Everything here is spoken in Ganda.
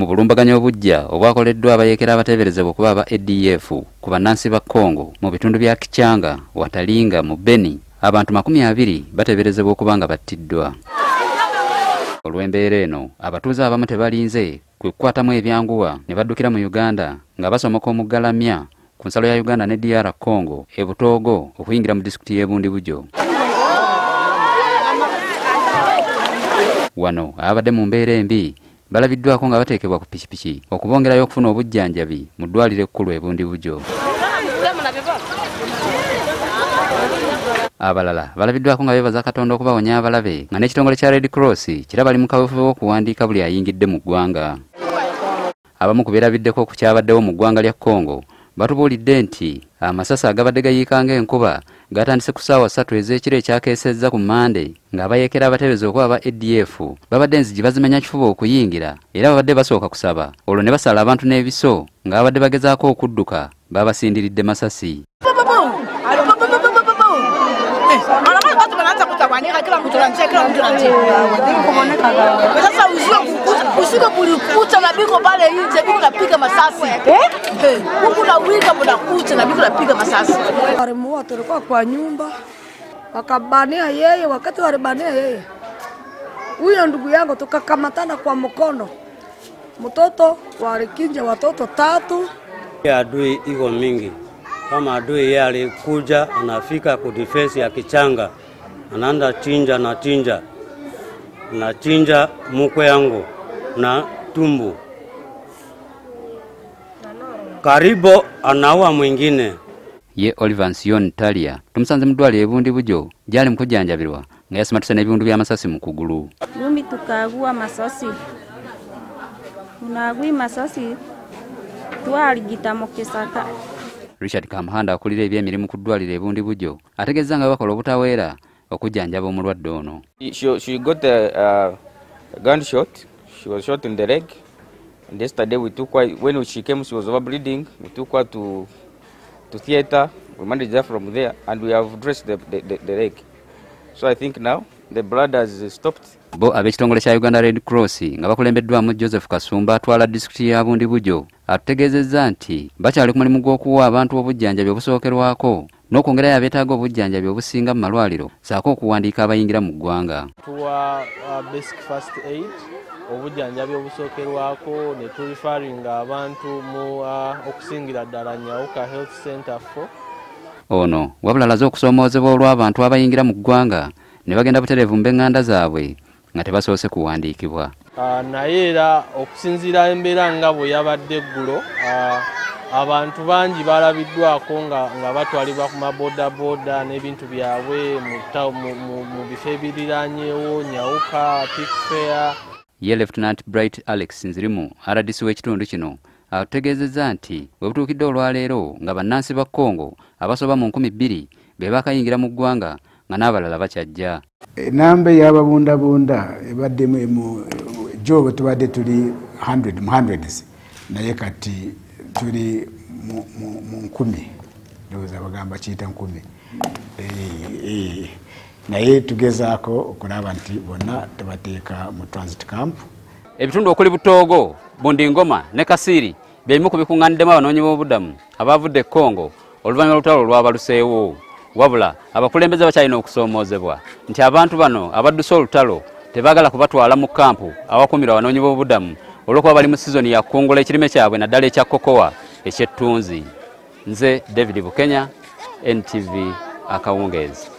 mu bulumbaganyo obujja obwakoleddwa abayekera abateeberezebwa okuba aba adf ku bannansi ba kongo mu bitundu bya kicyanga watalinga mu beni abantu 20 bateeberezebwa okuba nga battiddwa olw'embeera eno abatuuze abamu tebalinze kwe kukwatamu ebyanguwa ne baddukira mu uganda nga basomoka omugalamya ku nsalo ya uganda ne dr congo ebutoogo okuyingira mu disitulikiti y'ebundi bujo wano ababadde mu mbeera embi balabiddwako nga bateekebwa ku pikipiki okubongerayo okufuna obujjanjabi mu ddwalire ekkulu ebundi bujo abalala balabiddwako nga beebaza katonda okubawonya abalabe nga n'ekitongole kya red cross kira bali mu kaweefube w'okuwandiika buli ayingidde mu ggwanga abamu ku beerabiddeko ku kyabaddewo mu ggwanga lya congo batubuulidde nti amasasi agabadde gayiikanga enkuba gatandise ku ssaawa ssatu ez'ekiro ekyakeesezza ku mande ng'abayeekera abateebeza okuba aba adf babadde enzigi bazimanya kifuba okuyingira era babadde basooka kusaba olwo ne basala abantu n'ebiso ng'abadde bagezaako okudduka babasindiridde masasi Ik heb een usiku kulikucha na biko pale nje, biko napiga masasi eh? eh, huku na wika muda kucha na biko napiga masasi. Marehemu wote kwa nyumba, wakabania yeye. Wakati walibania yeye, huyo ndugu yangu tukakamatana kwa mkono, mtoto walikinja watoto tatu. Adui iko mingi kama adui yeye alikuja anafika defense ya kichanga, anaanza chinja na chinja na chinja mkwe yangu na tumbo. Karibu anawa mwingine. Ye Oliver Nsion Talia. Tumsanze mdwali ebundi bujo. Jali mkujanja bilwa. Nga yasima tusene bundu bya masasi mkuguru. Lumi tukagua masasi. Unagui masasi. Tuwa aligita mokesaka. Richard Kamhanda akulira ebyemirimu ku ddwaliro ebundi bujo ategeeza nga bakola obutaweera okujjanjaba omulwadde ono. She, she got a, uh, gunshot. she was shot in the leg. And yesterday we took her, when she came, she was overbleeding. We took her to, to theater. We managed her from there and we have dressed the, the, the, the leg. So I think now the blood has stopped. bo ab'ekitongole kya uganda red cross nga bakulembeddwamu joseph kasumba atwala disitulikiti ya bundibujo ategeezezza nti bakyali ku mulimu gw'okuwa abantu obujjanjabi obusookerwako n'okwongerayo abeetaaga obujjanjabi obusinga mu malwaliro saako okuwandiika abayingira mu ggwanga obujjanjabi obusookerwako ne turifaringa abantu mu ah, okusingira ddala nyawuka health center fo ono wabula alaze okusoomoozebwa olw'abantu abayingira mu ggwanga ne bagenda butereevu mba eŋŋanda zaabwe nga tebasoose kuwandiikibwa ah, naye era okusinziira embeera nga bwe yabadde eggulo ah, abantu bangi balabiddwako nga batwalibwa ku mabodaboda n'ebintu byabwe mu bifo ebiriranyeewo nyawuka pikfair ye leftenant bright alex nzirimu rdc w'ekitundu kino ategeezezza nti we butuukidde olwaleero nga bannansi ba congo abasoba mu 20 be bakayingira mu ggwanga nga n'abalala bakyajja enamba eyababundabunda ebadde mu jobo tubadde tuli 100 mu 100s naye kati tuli mu 1 ndowooza bagamba kiyita 1 naye tugezaako okulaba nti bonna tebateeka mu transit camp ebitundu okuli butoogo bundingoma ne kasiri byebimu ku bikuŋŋaaniddemu abanoonyi b'obuddamu abaavudde e kongo oluvannyuma lutalo olwabaluseewo wabula abakulembeze bakyalina okusoomoozebwa nti abantu bano abadduse olutalo tebaagala kubatwala mu kampu awakuumirwa abanoonyi b'obuddamu olw'okuba bali mu sizoni yakukungula ekirime kyabwe naddala ekya kokowa eky'ettunzi nze david bukenya ntv akawungeezi